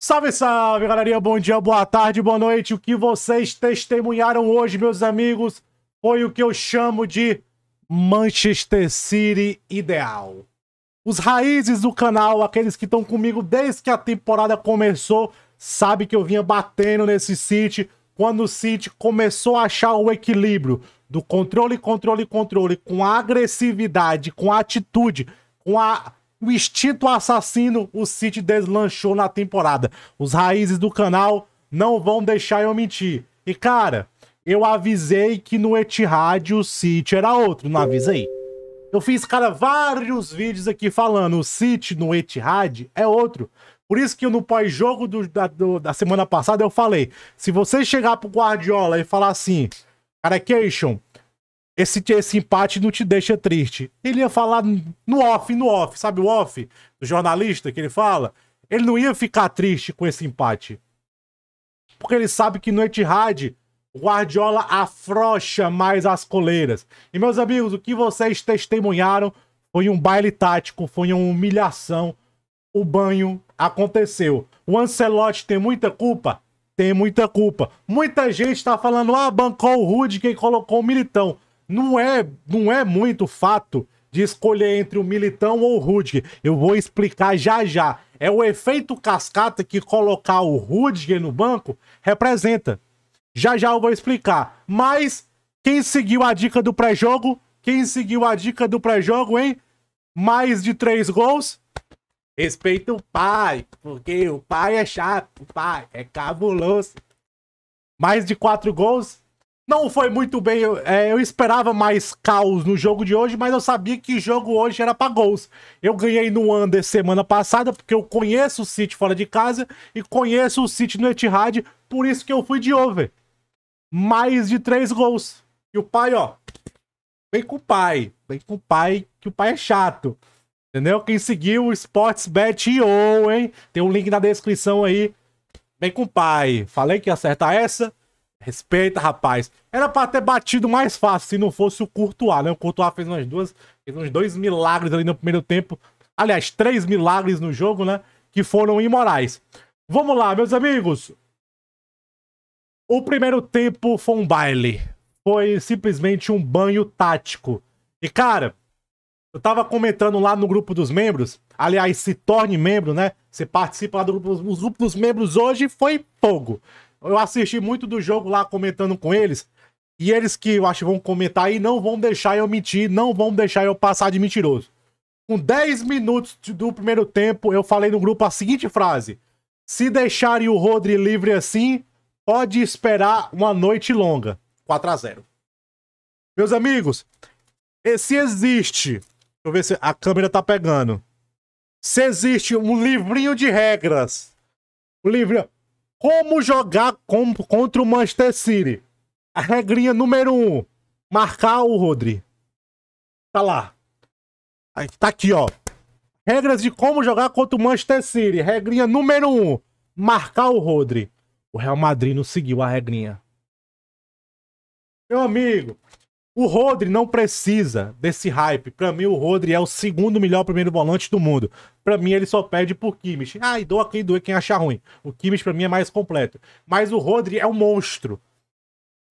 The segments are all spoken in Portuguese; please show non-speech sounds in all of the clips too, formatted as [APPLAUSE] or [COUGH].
Salve, salve, galerinha! Bom dia, boa tarde, boa noite. O que vocês testemunharam hoje, meus amigos, foi o que eu chamo de Manchester City ideal. Os raízes do canal, aqueles que estão comigo desde que a temporada começou, sabe que eu vinha batendo nesse City quando o City começou a achar o equilíbrio do controle, controle, controle, com a agressividade, com a atitude, com a o instinto assassino o City deslanchou na temporada. Os raízes do canal não vão deixar eu mentir. E cara, eu avisei que no Etihad o City era outro, não avisei? Eu fiz, cara, vários vídeos aqui falando o City no Etihad é outro. Por isso que no pós-jogo da, da semana passada eu falei, se você chegar pro Guardiola e falar assim, cara, Cation, esse, esse empate não te deixa triste. Ele ia falar no off, no off, sabe o off do jornalista que ele fala? Ele não ia ficar triste com esse empate. Porque ele sabe que no Etihad, o Guardiola afrocha mais as coleiras. E meus amigos, o que vocês testemunharam foi um baile tático, foi uma humilhação. O banho aconteceu. O Ancelotti tem muita culpa? Tem muita culpa. Muita gente está falando, ah, bancou o Rude quem colocou o Militão não é, não é muito fato de escolher entre o Militão ou o Rudiger. Eu vou explicar já já. É o efeito cascata que colocar o Rudiger no banco representa. Já já eu vou explicar. Mas quem seguiu a dica do pré-jogo? Quem seguiu a dica do pré-jogo, hein? Mais de três gols? Respeita o pai, porque o pai é chato, o pai é cabuloso. Mais de quatro gols? Não foi muito bem. Eu, é, eu, esperava mais caos no jogo de hoje, mas eu sabia que o jogo hoje era para gols. Eu ganhei no Under semana passada, porque eu conheço o City fora de casa e conheço o City no Etihad, por isso que eu fui de over. Mais de três gols. E o pai, ó. Vem com o pai. Vem com o pai, que o pai é chato. Entendeu? Quem seguiu o SportsBet.io, hein? Tem um link na descrição aí. Vem com o pai. Falei que ia acertar essa. Respeita, rapaz. Era pra ter batido mais fácil se não fosse o Courtois, né? O Courtois fez umas duas, fez uns dois milagres ali no primeiro tempo. Aliás, três milagres no jogo, né? Que foram imorais. Vamos lá, meus amigos. O primeiro tempo foi um baile. Foi simplesmente um banho tático. E, cara, eu tava comentando lá no grupo dos membros. Aliás, se torne membro, né? Você participa lá do grupo, dos, grupo dos membros hoje. Foi fogo. Eu assisti muito do jogo lá comentando com eles. E eles que eu acho que vão comentar aí não vão deixar eu mentir, não vão deixar eu passar de mentiroso. Com 10 minutos do primeiro tempo, eu falei no grupo a seguinte frase: Se deixarem o Rodri livre assim, pode esperar uma noite longa. 4 a 0 Meus amigos, se existe. Deixa eu ver se a câmera tá pegando. Se existe um livrinho de regras. O livrinho. Como jogar com, contra o Manchester City? A regrinha número um, marcar o Rodri. Tá lá. Aí, tá aqui, ó. Regras de como jogar contra o Manchester City. Regrinha número um, marcar o Rodri. O Real Madrid não seguiu a regrinha. Meu amigo, o Rodri não precisa desse hype. Para mim, o Rodri é o segundo melhor primeiro volante do mundo. Para mim, ele só perde por Kimmich. Ah, e doa quem doer, quem achar ruim. O Kimmich, para mim, é mais completo. Mas o Rodri é um monstro.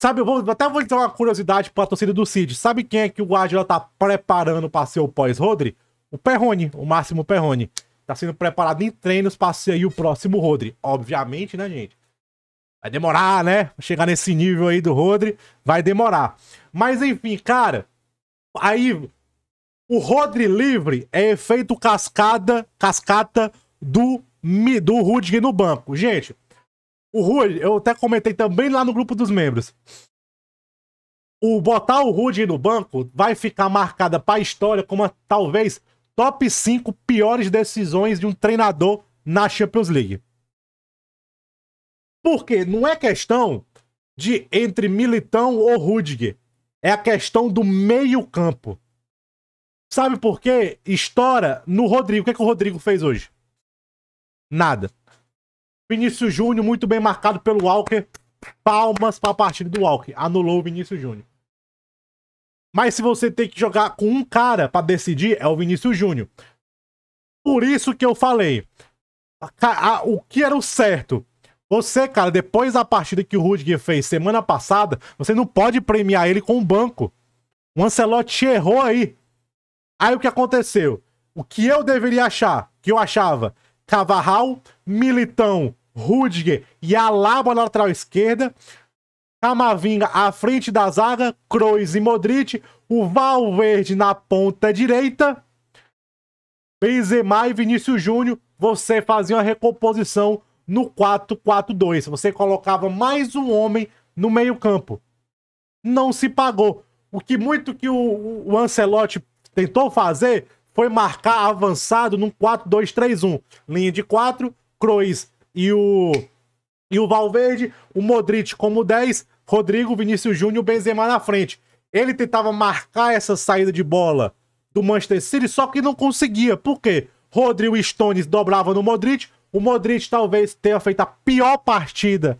Sabe, eu vou, até vou dizer uma curiosidade pra torcida do Cid. Sabe quem é que o Guardiola tá preparando para ser o pós-Rodri? O Perrone, o Máximo Perrone. Tá sendo preparado em treinos para ser o próximo Rodri. Obviamente, né, gente? Vai demorar, né? Chegar nesse nível aí do Rodri, vai demorar. Mas enfim, cara, aí o Rodri livre é efeito cascada, cascata do do Rudiger no banco. Gente, o Rudiger, eu até comentei também lá no grupo dos membros. O botar o Rudiger no banco vai ficar marcada para a história como a, talvez top 5 piores decisões de um treinador na Champions League. Porque não é questão de entre Militão ou Rudiger. É a questão do meio-campo. Sabe por quê? Estoura no Rodrigo. O que, é que o Rodrigo fez hoje? Nada. Vinícius Júnior, muito bem marcado pelo Walker. Palmas para a partida do Walker. Anulou o Vinícius Júnior. Mas se você tem que jogar com um cara para decidir, é o Vinícius Júnior. Por isso que eu falei. O que era o certo? Você, cara, depois da partida que o Rudiger fez semana passada, você não pode premiar ele com o banco. O Ancelotti errou aí. Aí o que aconteceu? O que eu deveria achar, que eu achava, Cavarral, Militão, Rudiger e Alaba na lateral esquerda, Camavinga à frente da zaga, Kroos e Modric, o Valverde na ponta direita, Benzema e Vinícius Júnior, você fazia uma recomposição no 4-4-2. Você colocava mais um homem no meio-campo. Não se pagou. O que muito que o, o Ancelotti tentou fazer foi marcar avançado num 4-2-3-1. Linha de 4, Cruz e o e o Valverde, o Modric como 10, Rodrigo, Vinícius Júnior, Benzema na frente. Ele tentava marcar essa saída de bola do Manchester City, só que não conseguia. Por quê? Rodrigo e Stones dobrava no Modric, o Modric talvez tenha feito a pior partida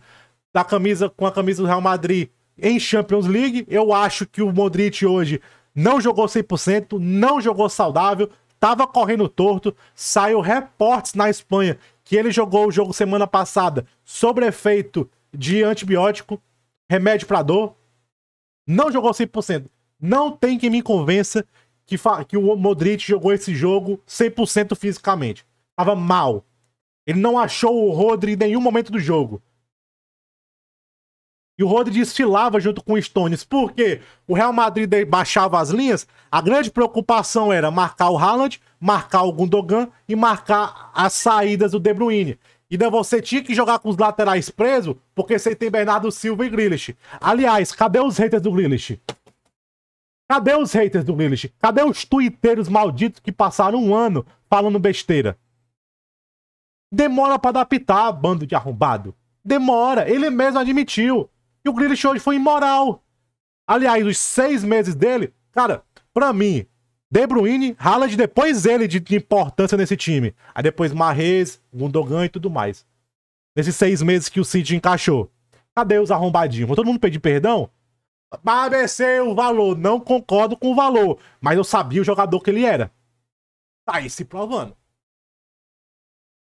da camisa com a camisa do Real Madrid em Champions League. Eu acho que o Modric hoje não jogou 100%, não jogou saudável, tava correndo torto. Saiu reportes na Espanha que ele jogou o jogo semana passada sobre efeito de antibiótico, remédio para dor. Não jogou 100%. Não tem que me convença que, que o Modric jogou esse jogo 100% fisicamente. Tava mal. Ele não achou o Rodri em nenhum momento do jogo. E o Rodri desfilava junto com o Stones. Por quê? O Real Madrid baixava as linhas. A grande preocupação era marcar o Haaland, marcar o Gundogan e marcar as saídas do De Bruyne. E então daí você tinha que jogar com os laterais presos, porque você tem Bernardo Silva e Grealish. Aliás, cadê os haters do Grealish? Cadê os haters do Grealish? Cadê os tuiteiros malditos que passaram um ano falando besteira? Demora para adaptar, bando de arrombado. Demora, ele mesmo admitiu. E o Grealish hoje foi imoral. Aliás, os seis meses dele, cara, pra mim, De Bruyne, Haaland, depois ele de, de importância nesse time. Aí depois Marrez, Gundogan e tudo mais. Nesses seis meses que o City encaixou. Cadê os arrombadinhos? Vou todo mundo pedir perdão? Abecei o valor. Não concordo com o valor. Mas eu sabia o jogador que ele era. Tá aí se provando.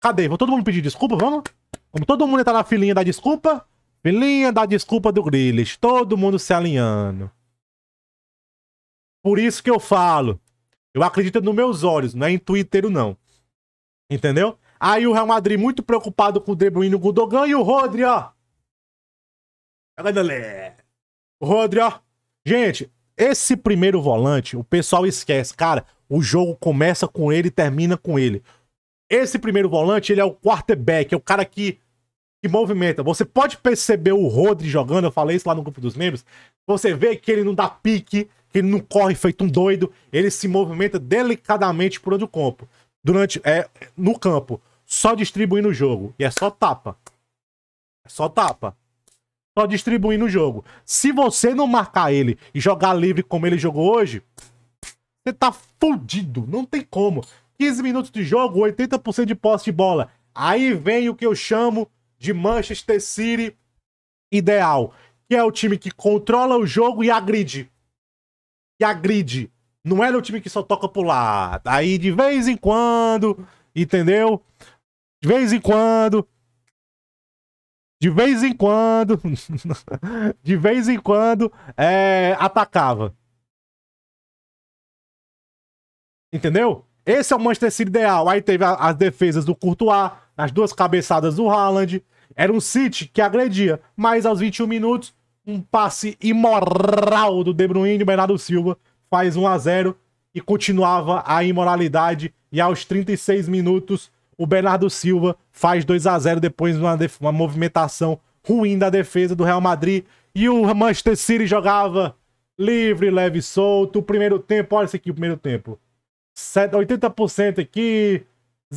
Cadê? Vou todo mundo pedir desculpa, vamos? Como todo mundo tá na filinha da desculpa. Filinha da desculpa do Grilis. Todo mundo se alinhando. Por isso que eu falo. Eu acredito nos meus olhos, não é em Twitter, não. Entendeu? Aí o Real Madrid muito preocupado com o De Bruyne e o Gudogan. E o Rodri, ó. O Rodri, ó. Gente, esse primeiro volante, o pessoal esquece. Cara, o jogo começa com ele e termina com ele. Esse primeiro volante, ele é o quarterback, é o cara que, que movimenta. Você pode perceber o Rodri jogando, eu falei isso lá no grupo dos membros. Você vê que ele não dá pique, que ele não corre feito um doido, ele se movimenta delicadamente por onde o campo. Durante, é, no campo, só distribuindo o jogo. E é só tapa. É só tapa só distribuindo o jogo. Se você não marcar ele e jogar livre como ele jogou hoje, você tá fudido. Não tem como. 15 minutos de jogo, 80% de posse de bola. Aí vem o que eu chamo de Manchester City ideal, que é o time que controla o jogo e agride. E agride. Não era é o time que só toca por lá. Aí de vez em quando, entendeu? De vez em quando. De vez em quando. [LAUGHS] de vez em quando é, atacava. Entendeu? Esse é o Manchester City ideal. Aí teve a, as defesas do Courtois, as duas cabeçadas do Haaland. Era um City que agredia, mas aos 21 minutos, um passe imoral do De Bruyne, o Bernardo Silva faz 1 a 0 e continuava a imoralidade. E aos 36 minutos, o Bernardo Silva faz 2 a 0 depois de uma, uma movimentação ruim da defesa do Real Madrid. E o Manchester City jogava livre, leve e solto. O primeiro tempo, olha isso aqui, o primeiro tempo. 80% aqui.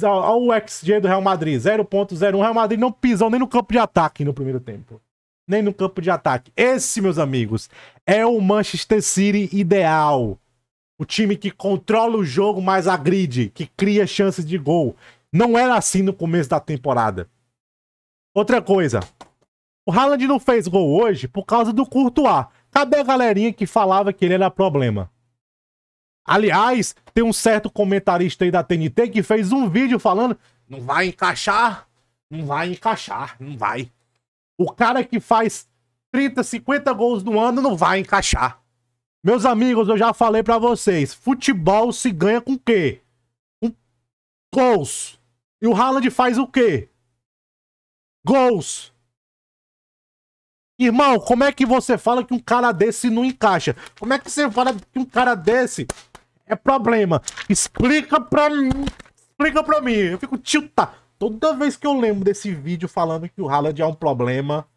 Olha o XG do Real Madrid, 0.01. Real Madrid não pisou nem no campo de ataque no primeiro tempo. Nem no campo de ataque. Esse, meus amigos, é o Manchester City ideal. O time que controla o jogo, mas agride, que cria chances de gol. Não era assim no começo da temporada. Outra coisa. O Haaland não fez gol hoje por causa do Courtois. Cadê a galerinha que falava que ele era problema? Aliás, tem um certo comentarista aí da TNT que fez um vídeo falando: não vai encaixar, não vai encaixar, não vai. O cara que faz 30, 50 gols no ano não vai encaixar. Meus amigos, eu já falei para vocês, futebol se ganha com o quê? Com gols. E o Haaland faz o quê? Gols. Irmão, como é que você fala que um cara desse não encaixa? Como é que você fala que um cara desse é problema. Explica pra mim. Explica pra mim. Eu fico tilta. Toda vez que eu lembro desse vídeo falando que o Haaland é um problema.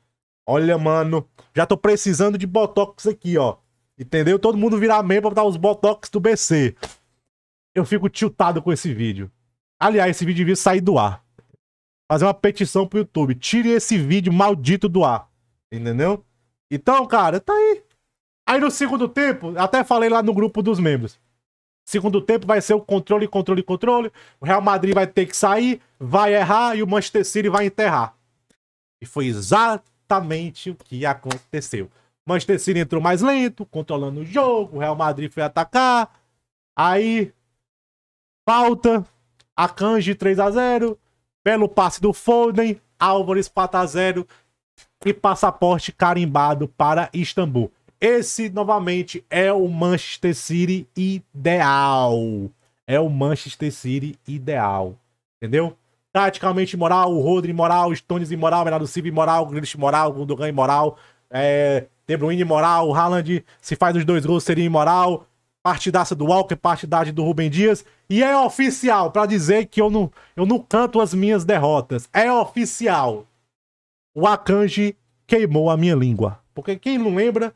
Olha, mano. Já tô precisando de botox aqui, ó. Entendeu? Todo mundo virar meio pra botar os botox do BC. Eu fico tiltado com esse vídeo. Aliás, esse vídeo devia sair do ar. Fazer uma petição pro YouTube. Tire esse vídeo maldito do ar. Entendeu? Então, cara, tá aí. Aí no segundo tempo, até falei lá no grupo dos membros. Segundo tempo vai ser o controle, controle, controle. O Real Madrid vai ter que sair, vai errar e o Manchester City vai enterrar. E foi exatamente o que aconteceu. O Manchester City entrou mais lento, controlando o jogo. O Real Madrid foi atacar. Aí, falta. a Akanji 3 a 0 Belo passe do Foden. Álvares 4 x 0 E passaporte carimbado para Istambul. Esse, novamente, é o Manchester City ideal. É o Manchester City ideal. Entendeu? Taticamente moral, Rodri moral, Stones imoral, Bernardo moral, Grealish moral, Gundogan moral, é, De Bruyne moral, Haaland, se faz os dois gols seria imoral, partidaça do Walker, partidaça do Rubem Dias. E é oficial, para dizer que eu não, eu não canto as minhas derrotas. É oficial. O Akanji queimou a minha língua. Porque quem não lembra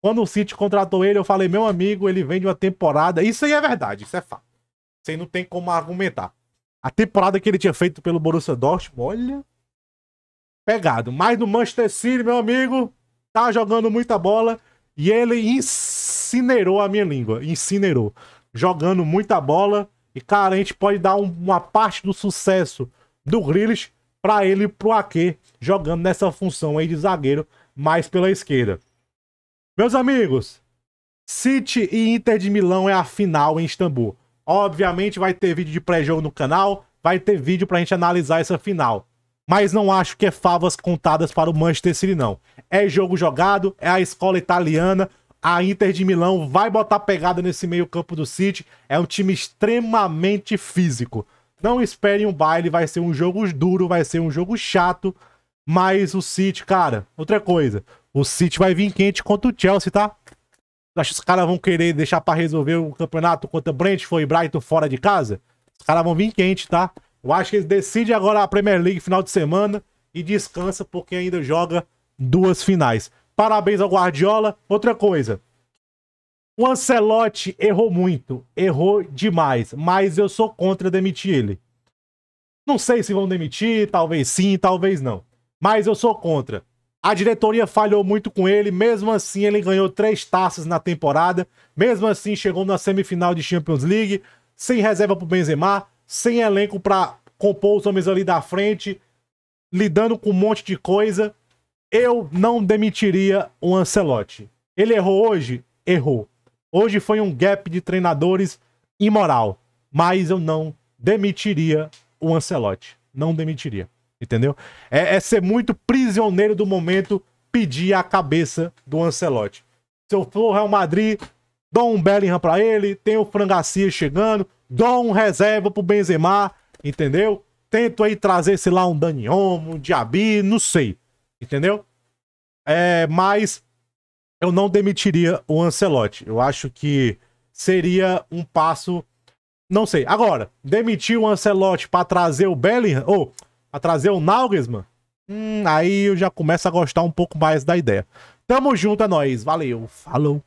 quando o City contratou ele, eu falei, meu amigo, ele vem de uma temporada. Isso aí é verdade, isso é fato. Você não tem como argumentar. A temporada que ele tinha feito pelo Borussia Dortmund, olha. Pegado. Mas no Manchester City, meu amigo, tá jogando muita bola. E ele incinerou a minha língua. Incinerou. Jogando muita bola. E, cara, a gente pode dar um, uma parte do sucesso do Grealish para ele pro Ake, jogando nessa função aí de zagueiro mais pela esquerda. Meus amigos, City e Inter de Milão é a final em Istambul. Obviamente vai ter vídeo de pré-jogo no canal, vai ter vídeo pra gente analisar essa final. Mas não acho que é favas contadas para o Manchester City, não. É jogo jogado, é a escola italiana, a Inter de Milão vai botar pegada nesse meio campo do City. É um time extremamente físico. Não esperem um baile, vai ser um jogo duro, vai ser um jogo chato. Mas o City, cara, outra coisa. O City vai vir quente contra o Chelsea, tá? Acho que os caras vão querer deixar para resolver o campeonato contra Brent foi Brighton fora de casa. Os caras vão vir quente, tá? Eu acho que eles decidem agora a Premier League final de semana e descansa porque ainda joga duas finais. Parabéns ao Guardiola. Outra coisa. O Ancelotti errou muito, errou demais, mas eu sou contra demitir ele. Não sei se vão demitir, talvez sim, talvez não. Mas eu sou contra. A diretoria falhou muito com ele, mesmo assim ele ganhou três taças na temporada, mesmo assim chegou na semifinal de Champions League, sem reserva pro Benzema, sem elenco para compor os homens ali da frente, lidando com um monte de coisa. Eu não demitiria o Ancelotti. Ele errou hoje? Errou. Hoje foi um gap de treinadores imoral, mas eu não demitiria o Ancelotti. Não demitiria. Entendeu? É, é, ser muito prisioneiro do momento pedir a cabeça do Ancelotti. Se eu for Real Madrid, dou um Bellingham pra ele, tem o Frangacia chegando, dou um reserva pro Benzema, entendeu? Tento aí trazer, sei lá, um Dani Olmo, um Diaby, não sei. Entendeu? É, mas eu não demitiria o Ancelotti. Eu acho que seria um passo... Não sei. Agora, demitir o Ancelotti para trazer o Bellingham... Ou, oh, a trazer o Nalgesman, hum, aí eu já começo a gostar um pouco mais da ideia. Tamo junto, é nóis. Valeu, falou.